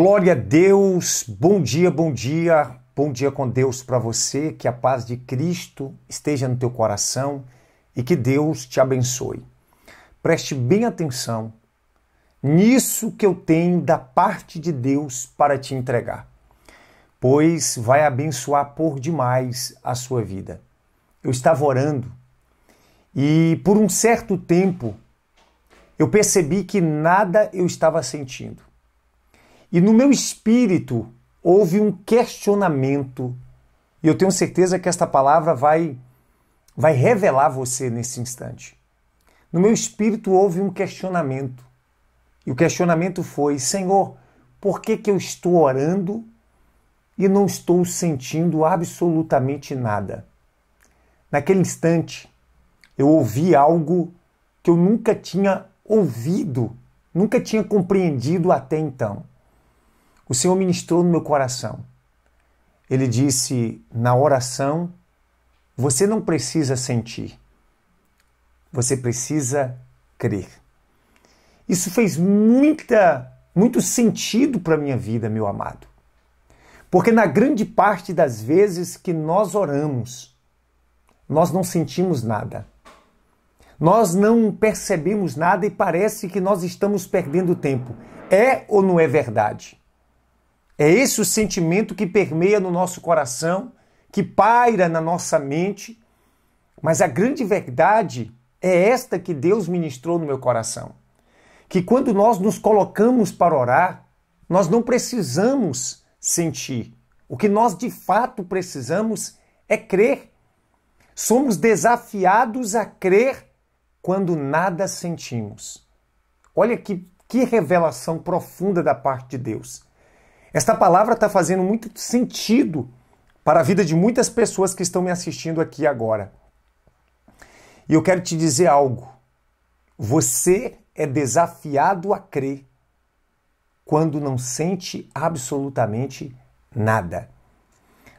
Glória a Deus, bom dia, bom dia, bom dia com Deus para você, que a paz de Cristo esteja no teu coração e que Deus te abençoe. Preste bem atenção nisso que eu tenho da parte de Deus para te entregar, pois vai abençoar por demais a sua vida. Eu estava orando e por um certo tempo eu percebi que nada eu estava sentindo e no meu espírito houve um questionamento. E eu tenho certeza que esta palavra vai vai revelar você nesse instante. No meu espírito houve um questionamento. E o questionamento foi: Senhor, por que que eu estou orando e não estou sentindo absolutamente nada? Naquele instante, eu ouvi algo que eu nunca tinha ouvido, nunca tinha compreendido até então. O Senhor ministrou no meu coração. Ele disse na oração: Você não precisa sentir, você precisa crer. Isso fez muita, muito sentido para a minha vida, meu amado. Porque na grande parte das vezes que nós oramos, nós não sentimos nada. Nós não percebemos nada e parece que nós estamos perdendo tempo. É ou não é verdade? É esse o sentimento que permeia no nosso coração, que paira na nossa mente. Mas a grande verdade é esta que Deus ministrou no meu coração: que quando nós nos colocamos para orar, nós não precisamos sentir. O que nós de fato precisamos é crer. Somos desafiados a crer quando nada sentimos. Olha que, que revelação profunda da parte de Deus. Esta palavra está fazendo muito sentido para a vida de muitas pessoas que estão me assistindo aqui agora. E eu quero te dizer algo. Você é desafiado a crer quando não sente absolutamente nada.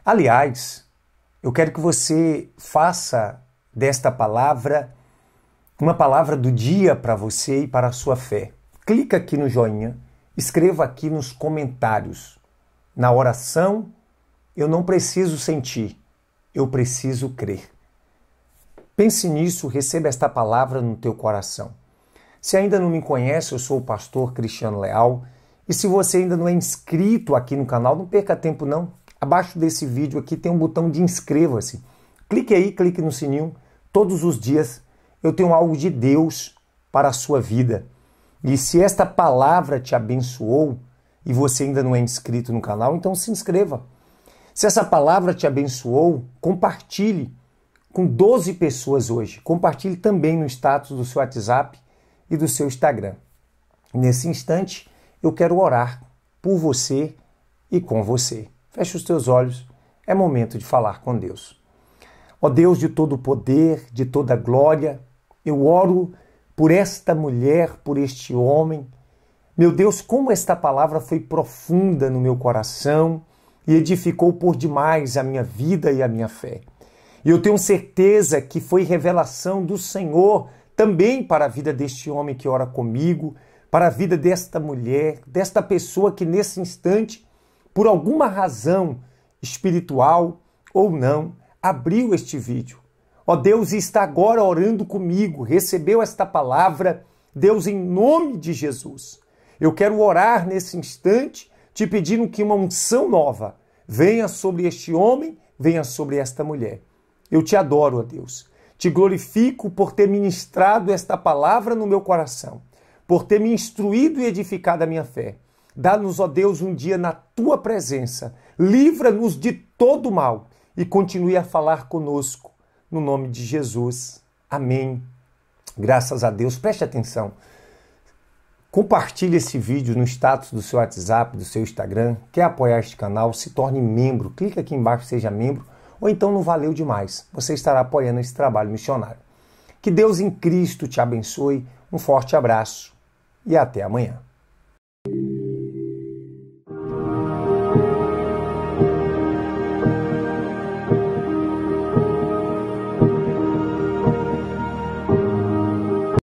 Aliás, eu quero que você faça desta palavra uma palavra do dia para você e para a sua fé. Clica aqui no joinha Escreva aqui nos comentários. Na oração, eu não preciso sentir, eu preciso crer. Pense nisso, receba esta palavra no teu coração. Se ainda não me conhece, eu sou o pastor Cristiano Leal. E se você ainda não é inscrito aqui no canal, não perca tempo não. Abaixo desse vídeo aqui tem um botão de inscreva-se. Clique aí, clique no sininho. Todos os dias eu tenho algo de Deus para a sua vida. E se esta palavra te abençoou e você ainda não é inscrito no canal, então se inscreva. Se essa palavra te abençoou, compartilhe com 12 pessoas hoje. Compartilhe também no status do seu WhatsApp e do seu Instagram. Nesse instante, eu quero orar por você e com você. Feche os teus olhos, é momento de falar com Deus. Ó Deus de todo poder, de toda glória, eu oro por esta mulher, por este homem. Meu Deus, como esta palavra foi profunda no meu coração e edificou por demais a minha vida e a minha fé. E eu tenho certeza que foi revelação do Senhor também para a vida deste homem que ora comigo, para a vida desta mulher, desta pessoa que nesse instante, por alguma razão espiritual ou não, abriu este vídeo Ó Deus, está agora orando comigo, recebeu esta palavra, Deus, em nome de Jesus. Eu quero orar nesse instante, te pedindo que uma unção nova venha sobre este homem, venha sobre esta mulher. Eu te adoro, ó Deus. Te glorifico por ter ministrado esta palavra no meu coração, por ter me instruído e edificado a minha fé. Dá-nos, ó Deus, um dia na tua presença. Livra-nos de todo mal e continue a falar conosco no nome de Jesus. Amém. Graças a Deus. Preste atenção. Compartilhe esse vídeo no status do seu WhatsApp, do seu Instagram. Quer apoiar este canal? Se torne membro. Clica aqui embaixo, seja membro. Ou então não valeu demais. Você estará apoiando esse trabalho missionário. Que Deus em Cristo te abençoe. Um forte abraço e até amanhã.